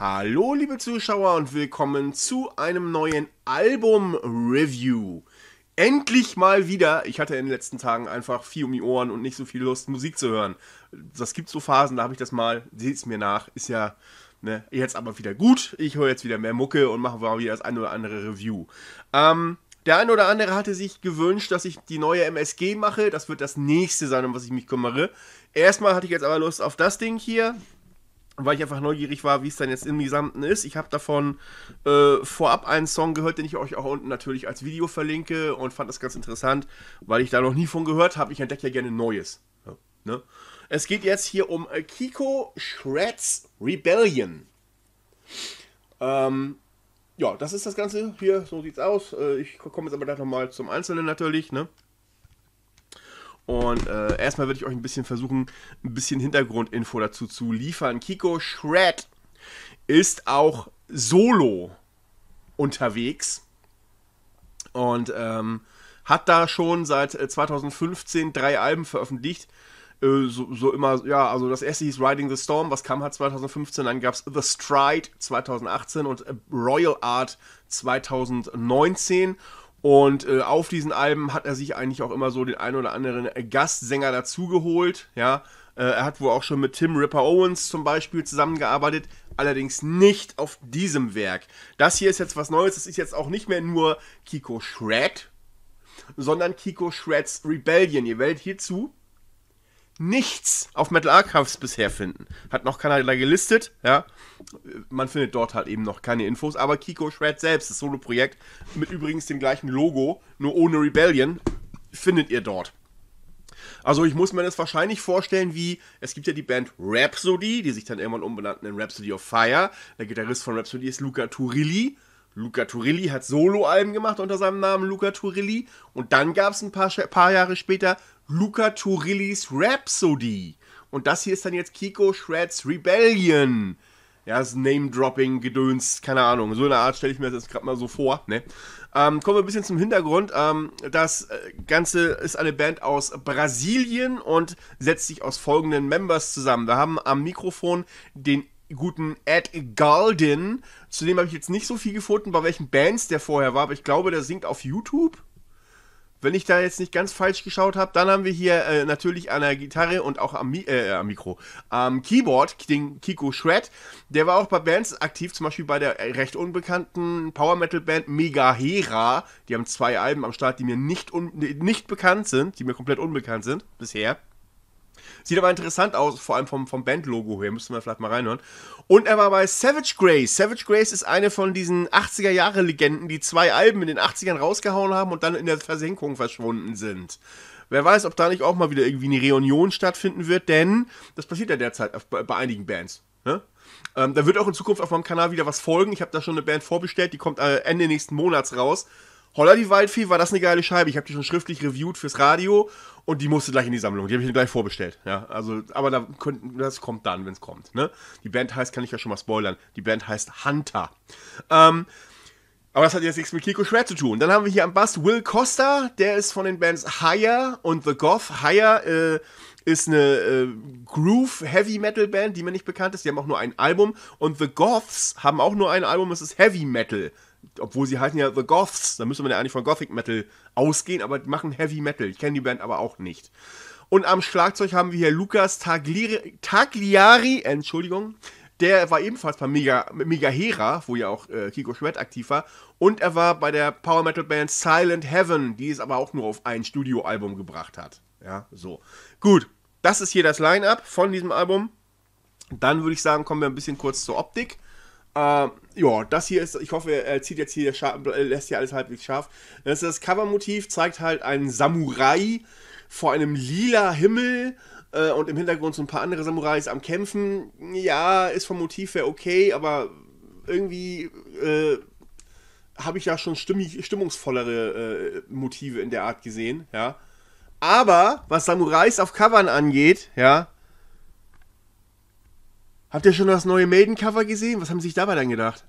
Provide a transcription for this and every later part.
Hallo liebe Zuschauer und willkommen zu einem neuen Album-Review. Endlich mal wieder. Ich hatte in den letzten Tagen einfach viel um die Ohren und nicht so viel Lust, Musik zu hören. Das gibt so Phasen, da habe ich das mal, seht es mir nach, ist ja ne, jetzt aber wieder gut. Ich höre jetzt wieder mehr Mucke und mache mal wieder das eine oder andere Review. Ähm, der eine oder andere hatte sich gewünscht, dass ich die neue MSG mache. Das wird das nächste sein, um was ich mich kümmere. Erstmal hatte ich jetzt aber Lust auf das Ding hier weil ich einfach neugierig war, wie es dann jetzt im Gesamten ist. Ich habe davon äh, vorab einen Song gehört, den ich euch auch unten natürlich als Video verlinke und fand das ganz interessant, weil ich da noch nie von gehört habe. Ich entdecke ja gerne Neues. Ja, ne? Es geht jetzt hier um äh, Kiko Shreds Rebellion. Ähm, ja, das ist das Ganze hier. So sieht's aus. Äh, ich komme jetzt aber gleich nochmal zum Einzelnen natürlich. Ne? Und äh, erstmal werde ich euch ein bisschen versuchen, ein bisschen Hintergrundinfo dazu zu liefern. Kiko Shred ist auch solo unterwegs und ähm, hat da schon seit 2015 äh, drei Alben veröffentlicht. Äh, so, so, immer, ja, also das erste hieß Riding the Storm, was kam halt 2015, dann gab es The Stride 2018 und äh, Royal Art 2019 und äh, auf diesen Alben hat er sich eigentlich auch immer so den einen oder anderen äh, Gastsänger dazugeholt. Ja, äh, er hat wohl auch schon mit Tim Ripper Owens zum Beispiel zusammengearbeitet, allerdings nicht auf diesem Werk. Das hier ist jetzt was Neues. Das ist jetzt auch nicht mehr nur Kiko Shred, sondern Kiko Shreds Rebellion. Ihr werdet hierzu nichts auf Metal Archives bisher finden. Hat noch keiner da gelistet, ja. Man findet dort halt eben noch keine Infos, aber Kiko Shred selbst, das Solo-Projekt, mit übrigens dem gleichen Logo, nur ohne Rebellion, findet ihr dort. Also ich muss mir das wahrscheinlich vorstellen wie, es gibt ja die Band Rhapsody, die sich dann irgendwann umbenannten in Rhapsody of Fire. Der Gitarrist von Rhapsody ist Luca Turilli. Luca Turilli hat Solo-Alben gemacht unter seinem Namen Luca Turilli. Und dann gab es ein paar, paar Jahre später Luca Turillis Rhapsody. Und das hier ist dann jetzt Kiko Shreds Rebellion. Ja, das Name-Dropping, Gedöns, keine Ahnung. So eine Art stelle ich mir das jetzt gerade mal so vor. Ne? Ähm, kommen wir ein bisschen zum Hintergrund. Ähm, das äh, Ganze ist eine Band aus Brasilien und setzt sich aus folgenden Members zusammen. Wir haben am Mikrofon den guten Ed Galdin. Zu dem habe ich jetzt nicht so viel gefunden, bei welchen Bands der vorher war, aber ich glaube, der singt auf YouTube wenn ich da jetzt nicht ganz falsch geschaut habe, dann haben wir hier äh, natürlich an der Gitarre und auch am, Mi äh, am, Mikro, am Keyboard den Kiko Shred. Der war auch bei Bands aktiv, zum Beispiel bei der äh, recht unbekannten Power Metal Band Megahera. Die haben zwei Alben am Start, die mir nicht, nicht bekannt sind, die mir komplett unbekannt sind bisher. Sieht aber interessant aus, vor allem vom, vom Bandlogo her. Müssen wir vielleicht mal reinhören. Und er war bei Savage Grace. Savage Grace ist eine von diesen 80er-Jahre-Legenden, die zwei Alben in den 80ern rausgehauen haben und dann in der Versenkung verschwunden sind. Wer weiß, ob da nicht auch mal wieder irgendwie eine Reunion stattfinden wird, denn das passiert ja derzeit bei einigen Bands. Ne? Ähm, da wird auch in Zukunft auf meinem Kanal wieder was folgen. Ich habe da schon eine Band vorbestellt, die kommt äh, Ende nächsten Monats raus. Holla die Waldfee, war das eine geile Scheibe. Ich habe die schon schriftlich reviewt fürs Radio und die musste gleich in die Sammlung. Die habe ich mir gleich vorbestellt. Ja, also, aber da könnt, das kommt dann, wenn es kommt. Ne? Die Band heißt, kann ich ja schon mal spoilern, die Band heißt Hunter. Ähm, aber das hat jetzt nichts mit Kiko Schwert zu tun. Dann haben wir hier am Bass Will Costa, der ist von den Bands Higher und The Goth. Higher äh, ist eine äh, Groove Heavy Metal Band, die mir nicht bekannt ist. Die haben auch nur ein Album. Und The Goths haben auch nur ein Album, es ist Heavy Metal obwohl sie heißen ja The Goths, da müsste man ja eigentlich von Gothic Metal ausgehen, aber die machen Heavy Metal. Ich kenne die Band aber auch nicht. Und am Schlagzeug haben wir hier Lukas Tagliari, Tagliari Entschuldigung, der war ebenfalls bei Mega, Mega Hera, wo ja auch äh, Kiko Schwert aktiv war. Und er war bei der Power Metal Band Silent Heaven, die es aber auch nur auf ein Studioalbum gebracht hat. Ja, so. Gut, das ist hier das Line-Up von diesem Album. Dann würde ich sagen, kommen wir ein bisschen kurz zur Optik. Äh, ja, das hier ist, ich hoffe, er zieht jetzt hier, äh, lässt hier alles halbwegs scharf. Das ist das Covermotiv, zeigt halt einen Samurai vor einem lila Himmel äh, und im Hintergrund so ein paar andere Samurais am Kämpfen. Ja, ist vom Motiv her okay, aber irgendwie äh, habe ich ja schon stimmig, stimmungsvollere äh, Motive in der Art gesehen, ja. Aber was Samurais auf Covern angeht, ja, Habt ihr schon das neue Maiden-Cover gesehen? Was haben Sie sich dabei dann gedacht?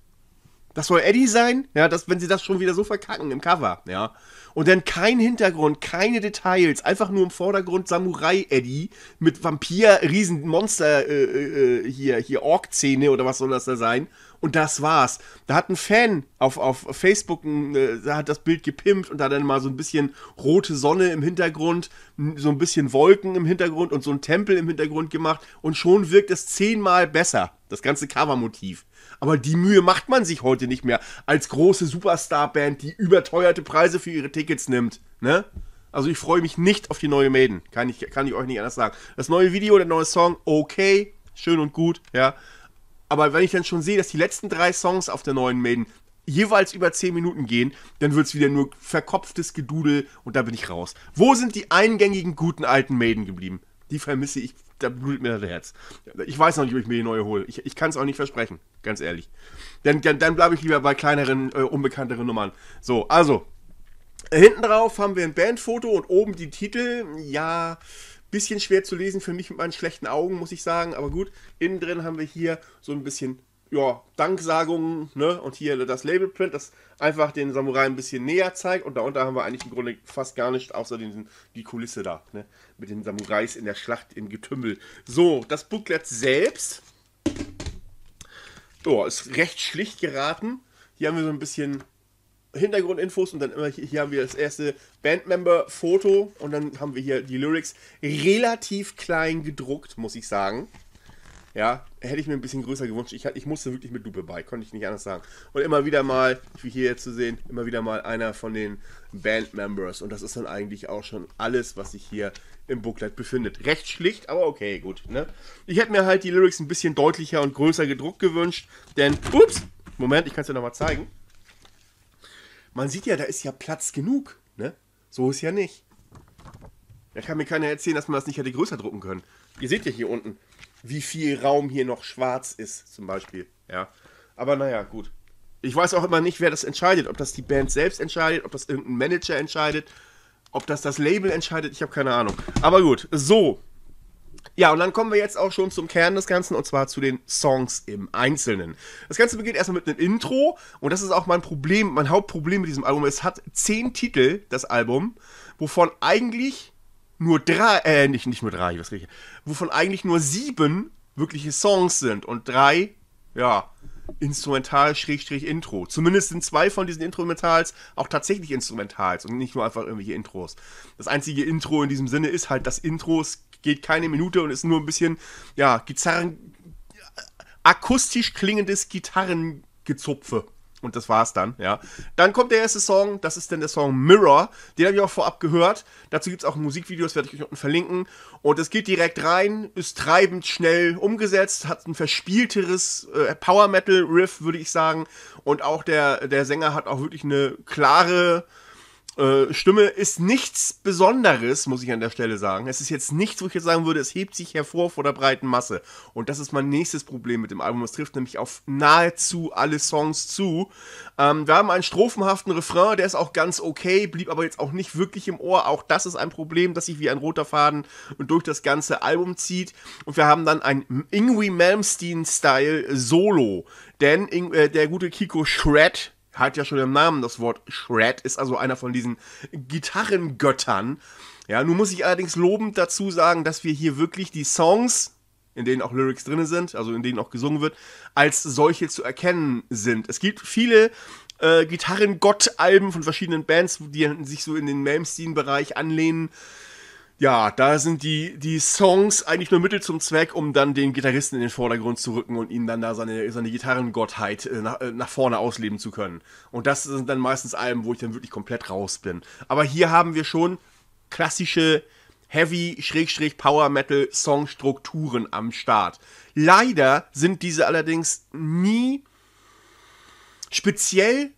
Das soll Eddie sein? Ja, das, wenn sie das schon wieder so verkacken im Cover, ja. Und dann kein Hintergrund, keine Details, einfach nur im Vordergrund Samurai Eddie mit Vampir, Riesenmonster, äh, äh, äh, hier, szene oder was soll das da sein? und das war's. Da hat ein Fan auf, auf Facebook hm, äh, hat das Bild gepimpt und da dann mal so ein bisschen rote Sonne im Hintergrund, hm, so ein bisschen Wolken im Hintergrund und so ein Tempel im Hintergrund gemacht und schon wirkt es zehnmal besser, das ganze Covermotiv. Aber die Mühe macht man sich heute nicht mehr als große Superstar-Band, die überteuerte Preise für ihre Tickets nimmt, ne? Also ich freue mich nicht auf die neue Maiden. Kann ich, kann ich euch nicht anders sagen. Das neue Video, der neue Song, okay, schön und gut, ja. Aber wenn ich dann schon sehe, dass die letzten drei Songs auf der neuen Maiden jeweils über 10 Minuten gehen, dann wird es wieder nur verkopftes Gedudel und da bin ich raus. Wo sind die eingängigen guten alten Maiden geblieben? Die vermisse ich, da blutet mir das Herz. Ich weiß noch nicht, ob ich mir die neue hole. Ich, ich kann es auch nicht versprechen, ganz ehrlich. Dann, dann, dann bleibe ich lieber bei kleineren, äh, unbekannteren Nummern. So, also, hinten drauf haben wir ein Bandfoto und oben die Titel. Ja, Bisschen schwer zu lesen für mich mit meinen schlechten Augen, muss ich sagen. Aber gut, innen drin haben wir hier so ein bisschen, ja, Danksagungen, ne? Und hier das Labelprint, das einfach den Samurai ein bisschen näher zeigt. Und darunter haben wir eigentlich im Grunde fast gar nichts, außer den, die Kulisse da, ne? Mit den Samurais in der Schlacht im Getümmel. So, das Booklet selbst. Ja, ist recht schlicht geraten. Hier haben wir so ein bisschen Hintergrundinfos und dann immer hier, hier haben wir das erste Bandmember-Foto und dann haben wir hier die Lyrics relativ klein gedruckt, muss ich sagen. Ja, hätte ich mir ein bisschen größer gewünscht. Ich, ich musste wirklich mit Lupe bei, konnte ich nicht anders sagen. Und immer wieder mal, wie hier zu sehen, immer wieder mal einer von den Bandmembers. Und das ist dann eigentlich auch schon alles, was sich hier im Booklet befindet. Recht schlicht, aber okay, gut. Ne? Ich hätte mir halt die Lyrics ein bisschen deutlicher und größer gedruckt gewünscht, denn, ups, Moment, ich kann es dir nochmal zeigen man sieht ja, da ist ja Platz genug. Ne? So ist ja nicht. Da kann mir keiner erzählen, dass man das nicht hätte größer drucken können. Ihr seht ja hier unten, wie viel Raum hier noch schwarz ist, zum Beispiel. Ja. Aber naja, gut. Ich weiß auch immer nicht, wer das entscheidet. Ob das die Band selbst entscheidet, ob das irgendein Manager entscheidet, ob das das Label entscheidet. Ich habe keine Ahnung. Aber gut, so. Ja, und dann kommen wir jetzt auch schon zum Kern des Ganzen und zwar zu den Songs im Einzelnen. Das Ganze beginnt erstmal mit einem Intro und das ist auch mein Problem, mein Hauptproblem mit diesem Album. Es hat zehn Titel, das Album, wovon eigentlich nur drei, äh, nicht, nicht nur drei, was rede ich, wovon eigentlich nur sieben wirkliche Songs sind und drei, ja, Instrumental-Intro. Zumindest sind zwei von diesen Instrumentals auch tatsächlich Instrumentals und nicht nur einfach irgendwelche Intros. Das einzige Intro in diesem Sinne ist halt das Intros geht keine Minute und ist nur ein bisschen, ja, Gitarren, akustisch klingendes Gitarrengezupfe. Und das war's dann, ja. Dann kommt der erste Song, das ist dann der Song Mirror. Den habe ich auch vorab gehört. Dazu gibt es auch ein Musikvideo, das werde ich euch unten verlinken. Und es geht direkt rein, ist treibend schnell umgesetzt, hat ein verspielteres äh, Power Metal Riff, würde ich sagen. Und auch der, der Sänger hat auch wirklich eine klare, äh, Stimme ist nichts Besonderes, muss ich an der Stelle sagen. Es ist jetzt nichts, wo ich jetzt sagen würde, es hebt sich hervor vor der breiten Masse. Und das ist mein nächstes Problem mit dem Album. Es trifft nämlich auf nahezu alle Songs zu. Ähm, wir haben einen strophenhaften Refrain, der ist auch ganz okay, blieb aber jetzt auch nicht wirklich im Ohr. Auch das ist ein Problem, das sich wie ein roter Faden durch das ganze Album zieht. Und wir haben dann ein Ingwie Malmsteen-Style Solo. Denn äh, der gute Kiko Shred hat ja schon im Namen das Wort Shred, ist also einer von diesen Gitarrengöttern. Ja, nun muss ich allerdings lobend dazu sagen, dass wir hier wirklich die Songs, in denen auch Lyrics drin sind, also in denen auch gesungen wird, als solche zu erkennen sind. Es gibt viele äh, Gitarrengott-Alben von verschiedenen Bands, die sich so in den Mainstream-Bereich anlehnen ja, da sind die, die Songs eigentlich nur Mittel zum Zweck, um dann den Gitarristen in den Vordergrund zu rücken und ihn dann da seine, seine Gitarrengottheit äh, nach, äh, nach vorne ausleben zu können. Und das sind dann meistens Alben, wo ich dann wirklich komplett raus bin. Aber hier haben wir schon klassische Heavy-Power-Metal-Songstrukturen am Start. Leider sind diese allerdings nie speziell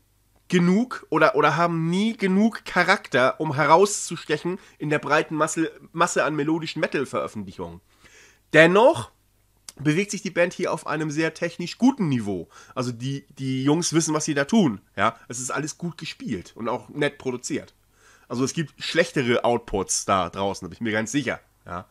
genug oder, oder haben nie genug Charakter, um herauszustechen in der breiten Masse, Masse an melodischen Metal-Veröffentlichungen. Dennoch bewegt sich die Band hier auf einem sehr technisch guten Niveau. Also die, die Jungs wissen, was sie da tun. Ja, es ist alles gut gespielt und auch nett produziert. Also es gibt schlechtere Outputs da draußen, da bin ich mir ganz sicher. Ja.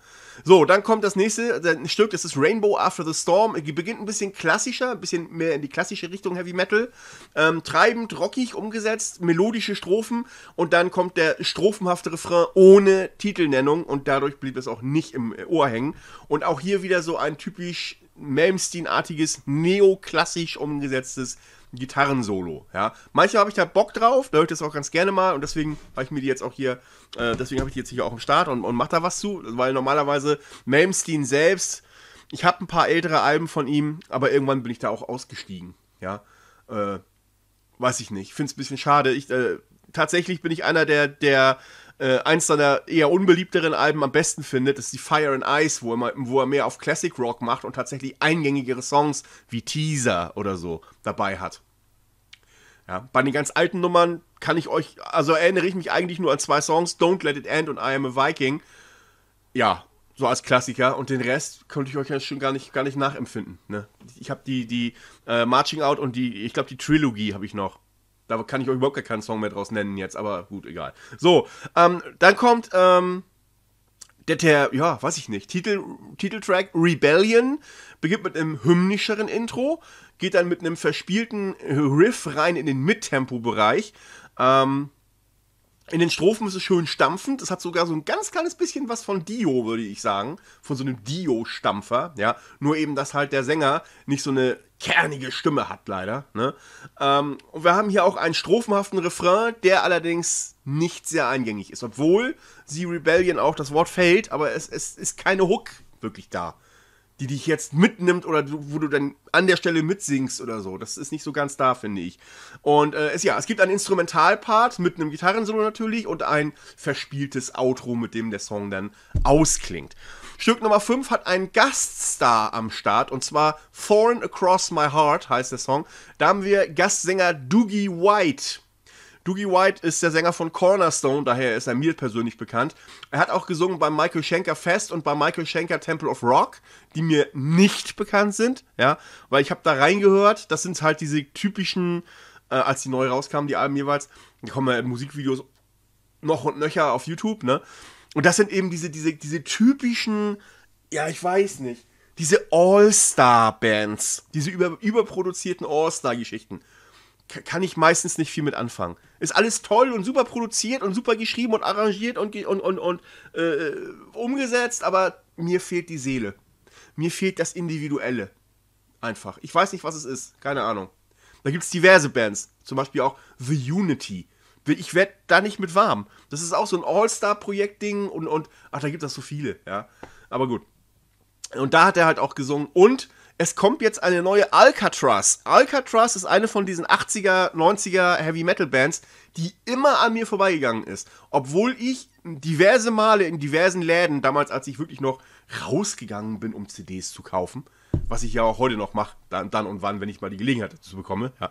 So, dann kommt das nächste das Stück, das ist Rainbow After the Storm. Die äh, beginnt ein bisschen klassischer, ein bisschen mehr in die klassische Richtung Heavy Metal. Ähm, treibend, rockig umgesetzt, melodische Strophen und dann kommt der strophenhafte Refrain ohne Titelnennung und dadurch blieb es auch nicht im äh, Ohr hängen. Und auch hier wieder so ein typisch malmsteen artiges neoklassisch umgesetztes Gitarrensolo. Ja. Manchmal habe ich da Bock drauf, da höre ich das auch ganz gerne mal und deswegen habe ich mir die jetzt auch hier, äh, deswegen habe ich die jetzt hier auch im Start und, und mache da was zu, weil normalerweise Malmsteen selbst, ich habe ein paar ältere Alben von ihm, aber irgendwann bin ich da auch ausgestiegen. Ja. Äh, weiß ich nicht, finde es ein bisschen schade. Ich, äh, tatsächlich bin ich einer, der, der äh, eins seiner eher unbeliebteren Alben am besten findet, ist die Fire and Ice, wo er, wo er mehr auf Classic Rock macht und tatsächlich eingängigere Songs wie Teaser oder so dabei hat. Ja, bei den ganz alten Nummern kann ich euch, also erinnere ich mich eigentlich nur an zwei Songs, Don't Let It End und I Am a Viking. Ja, so als Klassiker und den Rest konnte ich euch ja schon gar nicht, gar nicht nachempfinden. Ne? Ich habe die, die äh, Marching Out und die, ich glaube, die Trilogie habe ich noch. Da kann ich euch überhaupt gar keinen Song mehr draus nennen jetzt, aber gut, egal. So, ähm, dann kommt ähm, der, der, ja, weiß ich nicht, Titel, Titeltrack Rebellion, beginnt mit einem hymnischeren Intro, geht dann mit einem verspielten Riff rein in den mid tempo bereich Ähm, in den Strophen ist es schön stampfend. Es hat sogar so ein ganz kleines bisschen was von Dio, würde ich sagen. Von so einem Dio-Stampfer, ja. Nur eben, dass halt der Sänger nicht so eine kernige Stimme hat, leider. Ne? Ähm, und wir haben hier auch einen strophenhaften Refrain, der allerdings nicht sehr eingängig ist. Obwohl sie Rebellion auch das Wort fällt, aber es, es ist keine Hook wirklich da die dich jetzt mitnimmt oder wo du dann an der Stelle mitsingst oder so. Das ist nicht so ganz da, finde ich. Und äh, es, ja, es gibt einen Instrumentalpart mit einem Gitarrensolo natürlich und ein verspieltes Outro, mit dem der Song dann ausklingt. Stück Nummer 5 hat einen Gaststar am Start und zwar Foreign Across My Heart heißt der Song. Da haben wir Gastsänger Doogie White Doogie White ist der Sänger von Cornerstone, daher ist er mir persönlich bekannt. Er hat auch gesungen beim Michael Schenker Fest und beim Michael Schenker Temple of Rock, die mir nicht bekannt sind, ja, weil ich habe da reingehört, das sind halt diese typischen, äh, als die neu rauskamen, die Alben jeweils, da kommen ja Musikvideos noch und nöcher auf YouTube, ne? Und das sind eben diese, diese, diese typischen, ja, ich weiß nicht, diese All-Star-Bands, diese über, überproduzierten All-Star-Geschichten kann ich meistens nicht viel mit anfangen. Ist alles toll und super produziert und super geschrieben und arrangiert und, und, und, und äh, umgesetzt, aber mir fehlt die Seele. Mir fehlt das Individuelle. Einfach. Ich weiß nicht, was es ist. Keine Ahnung. Da gibt es diverse Bands. Zum Beispiel auch The Unity. Ich werde da nicht mit warm. Das ist auch so ein All-Star-Projekt-Ding und, und, ach, da gibt es so viele, ja. Aber gut. Und da hat er halt auch gesungen und es kommt jetzt eine neue Alcatraz. Alcatraz ist eine von diesen 80er, 90er Heavy Metal Bands, die immer an mir vorbeigegangen ist. Obwohl ich diverse Male in diversen Läden, damals als ich wirklich noch rausgegangen bin, um CDs zu kaufen, was ich ja auch heute noch mache, dann, dann und wann, wenn ich mal die Gelegenheit dazu bekomme, ja.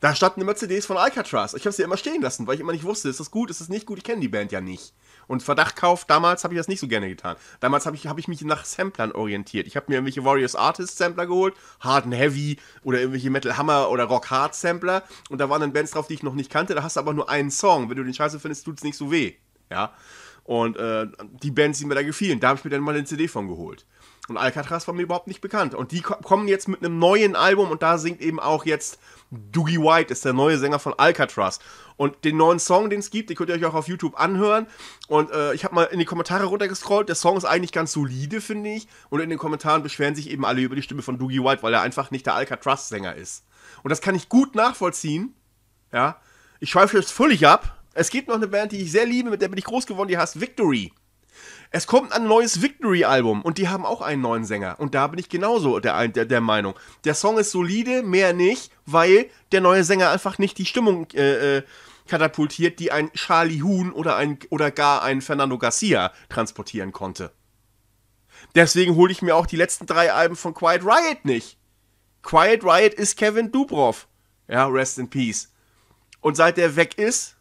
Da standen immer CDs von Alcatraz. Ich habe sie ja immer stehen lassen, weil ich immer nicht wusste, ist das gut, ist das nicht gut, ich kenne die Band ja nicht. Und Verdacht kauft, damals habe ich das nicht so gerne getan. Damals habe ich, hab ich mich nach Samplern orientiert. Ich habe mir irgendwelche Warriors Artist Sampler geholt, Hard and Heavy oder irgendwelche Metal Hammer oder Rock Hard Sampler. Und da waren dann Bands drauf, die ich noch nicht kannte. Da hast du aber nur einen Song. Wenn du den scheiße findest, tut es nicht so weh. Ja. Und äh, die Bands, die mir da gefielen, da habe ich mir dann mal eine CD von geholt. Und Alcatraz war mir überhaupt nicht bekannt. Und die kommen jetzt mit einem neuen Album und da singt eben auch jetzt Doogie White, ist der neue Sänger von Alcatraz. Und den neuen Song, den es gibt, den könnt ihr euch auch auf YouTube anhören. Und äh, ich habe mal in die Kommentare runtergescrollt. Der Song ist eigentlich ganz solide, finde ich. Und in den Kommentaren beschweren sich eben alle über die Stimme von Doogie White, weil er einfach nicht der Alcatraz-Sänger ist. Und das kann ich gut nachvollziehen. Ja. Ich schweife jetzt völlig ab. Es gibt noch eine Band, die ich sehr liebe, mit der bin ich groß geworden, die heißt Victory. Es kommt ein neues Victory-Album und die haben auch einen neuen Sänger. Und da bin ich genauso der, der, der Meinung. Der Song ist solide, mehr nicht, weil der neue Sänger einfach nicht die Stimmung äh, äh, katapultiert, die ein Charlie Huhn oder, ein, oder gar ein Fernando Garcia transportieren konnte. Deswegen hole ich mir auch die letzten drei Alben von Quiet Riot nicht. Quiet Riot ist Kevin Dubrov. Ja, rest in peace. Und seit er weg ist,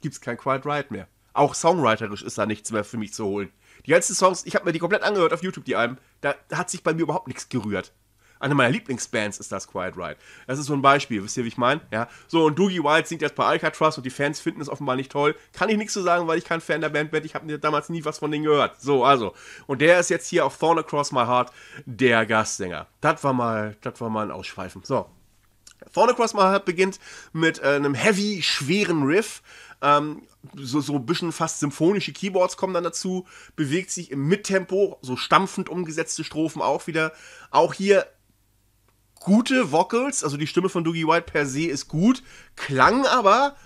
gibt's kein Quiet Riot mehr. Auch songwriterisch ist da nichts mehr für mich zu holen. Die ganzen Songs, ich habe mir die komplett angehört auf YouTube, die Alben. Da hat sich bei mir überhaupt nichts gerührt. Eine meiner Lieblingsbands ist das Quiet Ride. Das ist so ein Beispiel, wisst ihr, wie ich meine? Ja. So, und Doogie Wild singt jetzt bei Alcatraz und die Fans finden es offenbar nicht toll. Kann ich nichts zu sagen, weil ich kein Fan der Band bin. Ich habe damals nie was von denen gehört. So, also. Und der ist jetzt hier auf Thorn Across My Heart der Gastsänger. Das war mal, das war mal ein Ausschweifen. So. Thorn Across My Heart beginnt mit äh, einem heavy, schweren Riff ähm, so, so ein bisschen fast symphonische Keyboards kommen dann dazu, bewegt sich im Mittempo, so stampfend umgesetzte Strophen auch wieder. Auch hier gute Vocals, also die Stimme von Doogie White per se ist gut, klang aber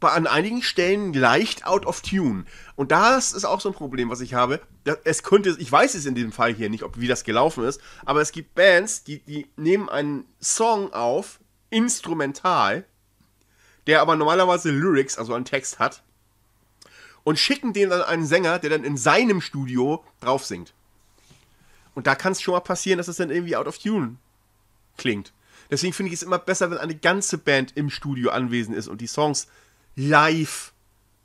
bei, an einigen Stellen leicht out of tune. Und das ist auch so ein Problem, was ich habe. Es könnte, ich weiß es in diesem Fall hier nicht, ob wie das gelaufen ist, aber es gibt Bands, die, die nehmen einen Song auf, instrumental, der aber normalerweise Lyrics, also einen Text hat, und schicken den dann einen Sänger, der dann in seinem Studio drauf singt. Und da kann es schon mal passieren, dass es dann irgendwie out of tune klingt. Deswegen finde ich es immer besser, wenn eine ganze Band im Studio anwesend ist und die Songs live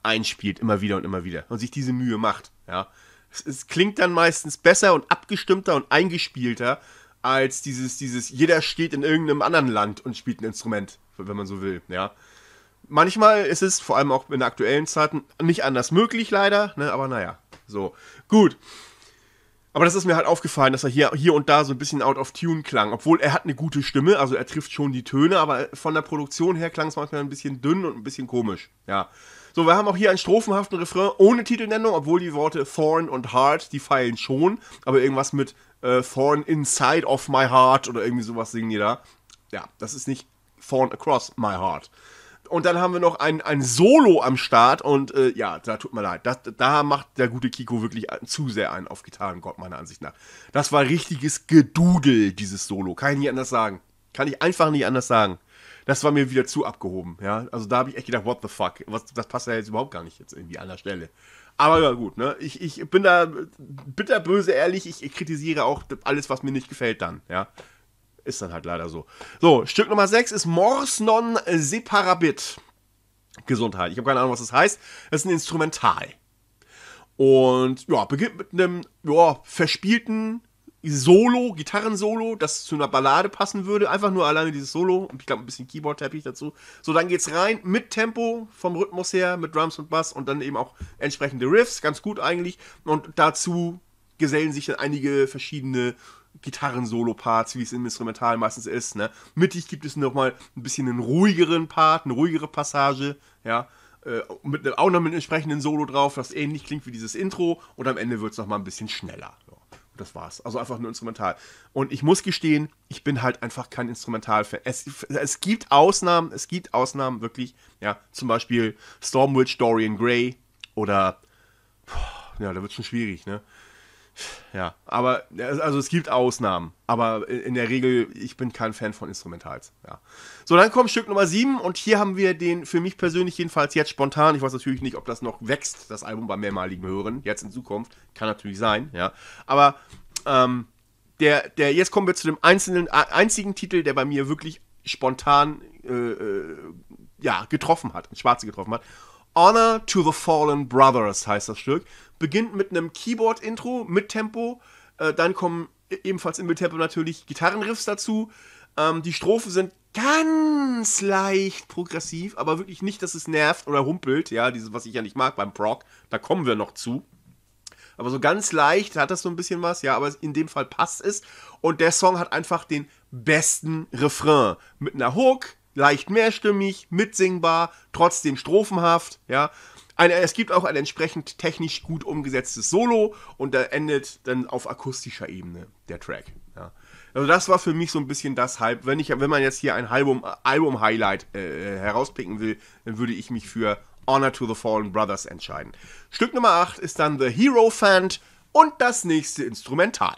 einspielt, immer wieder und immer wieder und sich diese Mühe macht. Ja. Es, es, klingt dann meistens besser und abgestimmter und eingespielter als dieses, dieses, jeder steht in irgendeinem anderen Land und spielt ein Instrument, wenn man so will. Ja manchmal ist es, vor allem auch in aktuellen Zeiten, nicht anders möglich, leider, ne? aber naja, so. Gut. Aber das ist mir halt aufgefallen, dass er hier, hier und da so ein bisschen out of tune klang. Obwohl er hat eine gute Stimme, also er trifft schon die Töne, aber von der Produktion her klang es manchmal ein bisschen dünn und ein bisschen komisch. Ja. So, wir haben auch hier einen strophenhaften Refrain ohne Titelnennung, obwohl die Worte Thorn und Heart, die feilen schon, aber irgendwas mit äh, Thorn inside of my heart oder irgendwie sowas singen die da. Ja, das ist nicht Thorn across my heart und dann haben wir noch ein, ein Solo am Start und äh, ja, da tut mir leid. Das, da macht der gute Kiko wirklich zu sehr einen auf Gitarrengott, meiner Ansicht nach. Das war richtiges Gedudel, dieses Solo. Kann ich nicht anders sagen. Kann ich einfach nicht anders sagen. Das war mir wieder zu abgehoben, ja. Also da habe ich echt gedacht, what the fuck? Was, das passt ja jetzt überhaupt gar nicht jetzt irgendwie an der Stelle. Aber ja, gut, ne? Ich, ich bin da bitterböse ehrlich, ich kritisiere auch alles, was mir nicht gefällt dann, ja. Ist dann halt leider so. So, Stück Nummer 6 ist Mors non separabit. Gesundheit. Ich habe keine Ahnung, was das heißt. Das ist ein Instrumental. Und ja, beginnt mit einem ja, verspielten Solo, Gitarrensolo, das zu einer Ballade passen würde. Einfach nur alleine dieses Solo und ich glaube ein bisschen Keyboard-Teppich dazu. So, dann geht's rein mit Tempo vom Rhythmus her, mit Drums und Bass und dann eben auch entsprechende Riffs. Ganz gut eigentlich. Und dazu gesellen sich dann einige verschiedene Gitarren-Solo-Parts, wie es im Instrumental meistens ist. Ne? Mittig gibt es nochmal ein bisschen einen ruhigeren Part, eine ruhigere Passage, ja. Äh, mit, auch noch mit einem entsprechenden Solo drauf, das ähnlich klingt wie dieses Intro und am Ende wird es nochmal ein bisschen schneller. So. Und das war's. Also einfach nur Instrumental. Und ich muss gestehen, ich bin halt einfach kein Instrumental-Fan. Es, es gibt Ausnahmen, es gibt Ausnahmen, wirklich. Ja, zum Beispiel Stormwitch, Dorian Gray oder. ja, da wird schon schwierig, ne? Ja, aber also es gibt Ausnahmen. Aber in der Regel, ich bin kein Fan von Instrumentals. Ja. So, dann kommt Stück Nummer 7 und hier haben wir den für mich persönlich jedenfalls jetzt spontan. Ich weiß natürlich nicht, ob das noch wächst, das Album bei mehrmaligen Hören, jetzt in Zukunft. Kann natürlich sein, ja. Aber ähm, der, der, jetzt kommen wir zu dem einzelnen, einzigen Titel, der bei mir wirklich spontan äh, äh ja, getroffen hat, ins Schwarze getroffen hat. Honor to the Fallen Brothers heißt das Stück. Beginnt mit einem Keyboard-Intro mit Tempo. Äh, dann kommen e-, ebenfalls im Tempo natürlich Gitarrenriffs dazu. Ähm, die Strophen sind ganz leicht progressiv, aber wirklich nicht, dass es nervt oder humpelt. Ja, dieses, was ich ja nicht mag beim Prog. Da kommen wir noch zu. Aber so ganz leicht hat das so ein bisschen was, ja, aber in dem Fall passt es. Und der Song hat einfach den besten Refrain. Mit einer Hook, leicht mehrstimmig, mitsingbar, trotzdem strophenhaft, ja. Eine, es gibt auch ein entsprechend technisch gut umgesetztes Solo und da endet dann auf akustischer Ebene der Track. Ja. Also das war für mich so ein bisschen das Halb. Wenn, ich, wenn man jetzt hier ein Album, Album Highlight äh, äh, herauspicken will, dann würde ich mich für Honor to the Fallen Brothers entscheiden. Stück Nummer 8 ist dann The Hero Fand und das nächste Instrumental.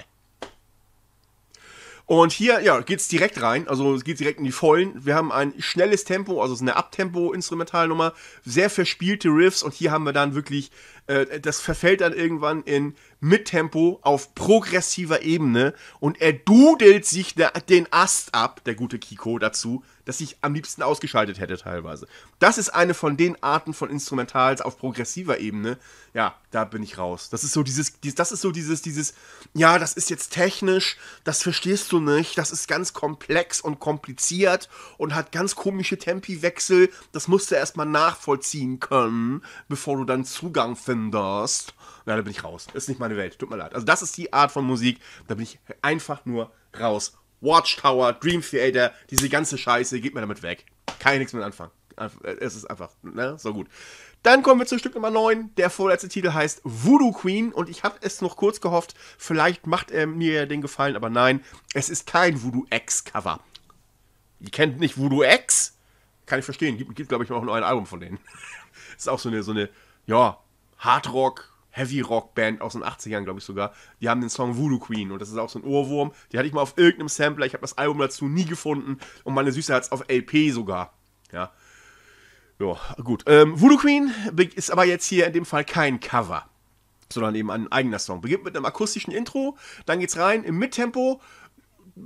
Und hier, ja, geht's direkt rein, also es geht direkt in die Vollen. Wir haben ein schnelles Tempo, also es ist eine Abtempo-Instrumentalnummer, sehr verspielte Riffs und hier haben wir dann wirklich äh, das verfällt dann irgendwann in Mittempo auf progressiver Ebene und er dudelt sich der, den Ast ab, der gute Kiko, dazu, dass ich am liebsten ausgeschaltet hätte teilweise. Das ist eine von den Arten von Instrumentals auf progressiver Ebene. Ja, da bin ich raus. Das ist so dieses, das ist so dieses, dieses, ja, das ist jetzt technisch, das verstehst du nicht, das ist ganz komplex und kompliziert und hat ganz komische Tempiwechsel. Das musst du erstmal nachvollziehen können, bevor du dann Zugang findest Senders. Nein, da bin ich raus. Ist nicht meine Welt. Tut mir leid. Also, das ist die Art von Musik, da bin ich einfach nur raus. Watchtower, Dream Theater, diese ganze Scheiße, geht mir damit weg. Kann ich nichts mit anfangen. Äh, es ist einfach, ne, so gut. Dann kommen wir zu Stück Nummer 9. Der vorletzte Titel heißt Voodoo Queen und ich habe es noch kurz gehofft, vielleicht macht er mir den Gefallen, aber nein, es ist kein Voodoo X Cover. Ihr kennt nicht Voodoo X? Kann ich verstehen. Gibt, gibt glaube ich, auch nur ein Album von denen. ist auch so eine, so eine, ja, Hardrock, Heavy Rock Band aus den 80ern, glaube ich sogar. Die haben den Song Voodoo Queen und das ist auch so ein Ohrwurm. Die hatte ich mal auf irgendeinem Sampler. Ich habe das Album dazu nie gefunden und meine Süße hat es auf LP sogar. Ja. Ja, gut. Ähm, Voodoo Queen ist aber jetzt hier in dem Fall kein Cover, sondern eben ein eigener Song. Beginnt mit einem akustischen Intro, dann geht's rein im Mittempo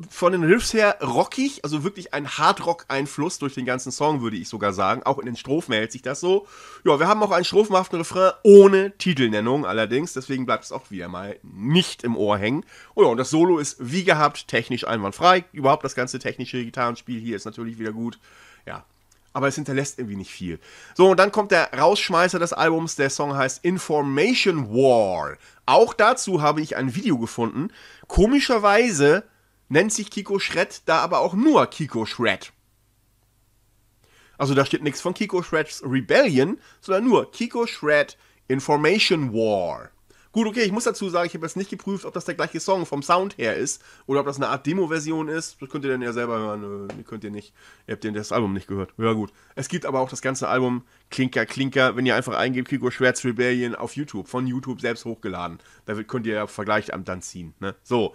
von den Riffs her rockig, also wirklich ein Hardrock-Einfluss durch den ganzen Song, würde ich sogar sagen. Auch in den Strophen hält sich das so. Ja, wir haben auch einen strophenhaften Refrain ohne Titelnennung allerdings, deswegen bleibt es auch wieder mal nicht im Ohr hängen. Oh ja, und das Solo ist wie gehabt technisch einwandfrei. Überhaupt das ganze technische Gitarrenspiel hier ist natürlich wieder gut. Ja, aber es hinterlässt irgendwie nicht viel. So, und dann kommt der Rausschmeißer des Albums. Der Song heißt Information War. Auch dazu habe ich ein Video gefunden. Komischerweise nennt sich Kiko Shred da aber auch nur Kiko Shred. Also da steht nichts von Kiko Shreds Rebellion, sondern nur Kiko Shred Information War. Gut, okay, ich muss dazu sagen, ich habe jetzt nicht geprüft, ob das der gleiche Song vom Sound her ist oder ob das eine Art Demo-Version ist. Das könnt ihr dann ja selber hören. Äh, könnt ihr nicht. Ihr habt ja das Album nicht gehört. Ja, gut. Es gibt aber auch das ganze Album Klinker, Klinker, wenn ihr einfach eingebt, Kiko Schwertz Rebellion auf YouTube, von YouTube selbst hochgeladen. Da könnt ihr ja Vergleich am dann ziehen. Ne? So.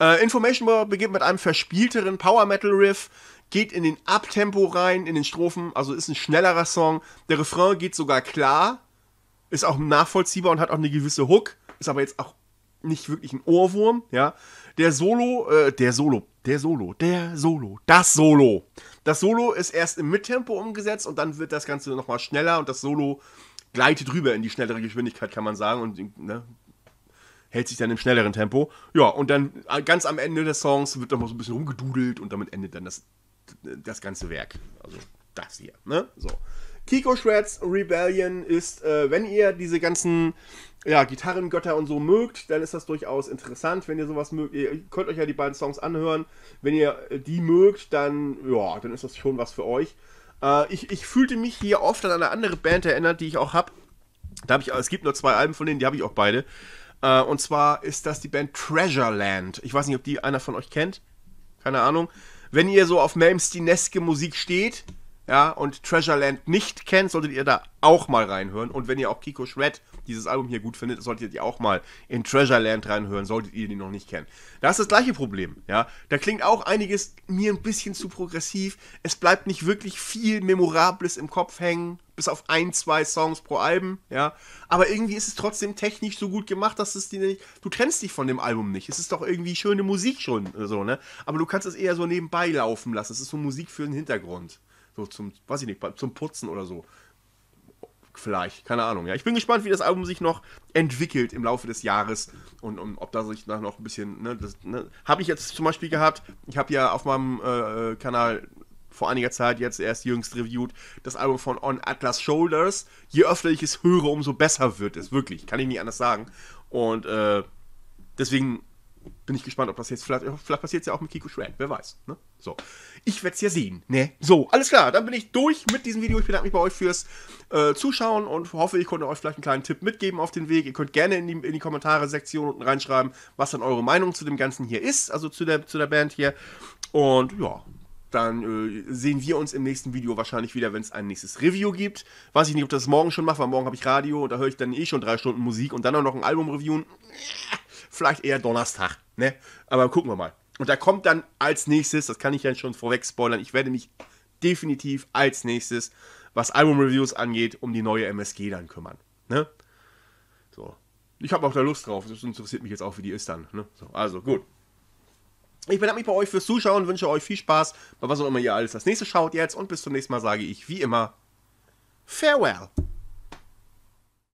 Äh, Information War beginnt mit einem verspielteren Power-Metal-Riff geht in den Abtempo rein, in den Strophen, also ist ein schnellerer Song. Der Refrain geht sogar klar, ist auch nachvollziehbar und hat auch eine gewisse Hook, ist aber jetzt auch nicht wirklich ein Ohrwurm, ja. Der Solo, äh, der Solo, der Solo, der Solo, das Solo. Das Solo ist erst im Mittempo umgesetzt und dann wird das Ganze nochmal schneller und das Solo gleitet rüber in die schnellere Geschwindigkeit, kann man sagen, und ne, hält sich dann im schnelleren Tempo. Ja, und dann äh, ganz am Ende des Songs wird nochmal so ein bisschen rumgedudelt und damit endet dann das, das ganze Werk. Also das hier, ne? So. Kiko Shreds Rebellion ist, äh, wenn ihr diese ganzen ja, Gitarrengötter und so mögt, dann ist das durchaus interessant. Wenn ihr sowas mögt, ihr könnt euch ja die beiden Songs anhören. Wenn ihr äh, die mögt, dann, ja, dann ist das schon was für euch. Äh, ich, ich fühlte mich hier oft an eine andere Band erinnert, die ich auch habe. Da habe ich, es gibt nur zwei Alben von denen, die habe ich auch beide. Äh, und zwar ist das die Band Treasure Land. Ich weiß nicht, ob die einer von euch kennt. Keine Ahnung. Wenn ihr so auf Melmstineske Musik steht, ja, und Land nicht kennt, solltet ihr da auch mal reinhören. Und wenn ihr auch Kiko Shred, dieses Album hier gut findet, solltet ihr auch mal in Treasure Land reinhören, solltet ihr die noch nicht kennen. Da ist das gleiche Problem, ja. Da klingt auch einiges mir ein bisschen zu progressiv. Es bleibt nicht wirklich viel Memorables im Kopf hängen, bis auf ein, zwei Songs pro Album, ja. Aber irgendwie ist es trotzdem technisch so gut gemacht, dass es die nicht, du trennst dich von dem Album nicht. Es ist doch irgendwie schöne Musik schon, äh, so, ne. Aber du kannst es eher so nebenbei laufen lassen. Es ist so Musik für den Hintergrund. So zum, weiß ich nicht, zum Putzen oder so. Vielleicht, keine Ahnung. Ja, ich bin gespannt, wie das Album sich noch entwickelt im Laufe des Jahres und, und ob da sich nach noch ein bisschen. Ne, ne habe ich jetzt zum Beispiel gehabt. Ich habe ja auf meinem äh, Kanal vor einiger Zeit jetzt erst jüngst reviewed, das Album von On Atlas Shoulders. Je öfter ich es höre, umso besser wird es. Wirklich, kann ich nicht anders sagen. Und äh, deswegen bin ich gespannt, ob das jetzt vielleicht, vielleicht passiert ja auch mit Kiko Schwert, wer weiß. Ne? So, ich werde es ja sehen. Ne? So, alles klar, dann bin ich durch mit diesem Video. Ich bedanke mich bei euch fürs äh, Zuschauen und hoffe, ich konnte euch vielleicht einen kleinen Tipp mitgeben auf den Weg. Ihr könnt gerne in die, in die Kommentare-Sektion unten reinschreiben, was dann eure Meinung zu dem Ganzen hier ist, also zu der, zu der Band hier. Und ja, dann äh, sehen wir uns im nächsten Video wahrscheinlich wieder, wenn es ein nächstes Review gibt. Weiß ich nicht, ob das morgen schon mache, weil morgen habe ich Radio und da höre ich dann eh schon drei Stunden Musik und dann auch noch ein Album reviewen vielleicht eher Donnerstag. Ne? Aber gucken wir mal. Und da kommt dann als nächstes, das kann ich dann schon vorweg spoilern, ich werde mich definitiv als nächstes, was Album-Reviews angeht, um die neue MSG dann kümmern. Ne? So. Ich habe auch da Lust drauf. Das interessiert mich jetzt auch, wie die ist dann. Ne? So, also gut. Ich bedanke mich bei euch fürs Zuschauen, wünsche euch viel Spaß bei was auch immer ihr alles das nächste schaut jetzt und bis zum nächsten Mal sage ich wie immer Farewell.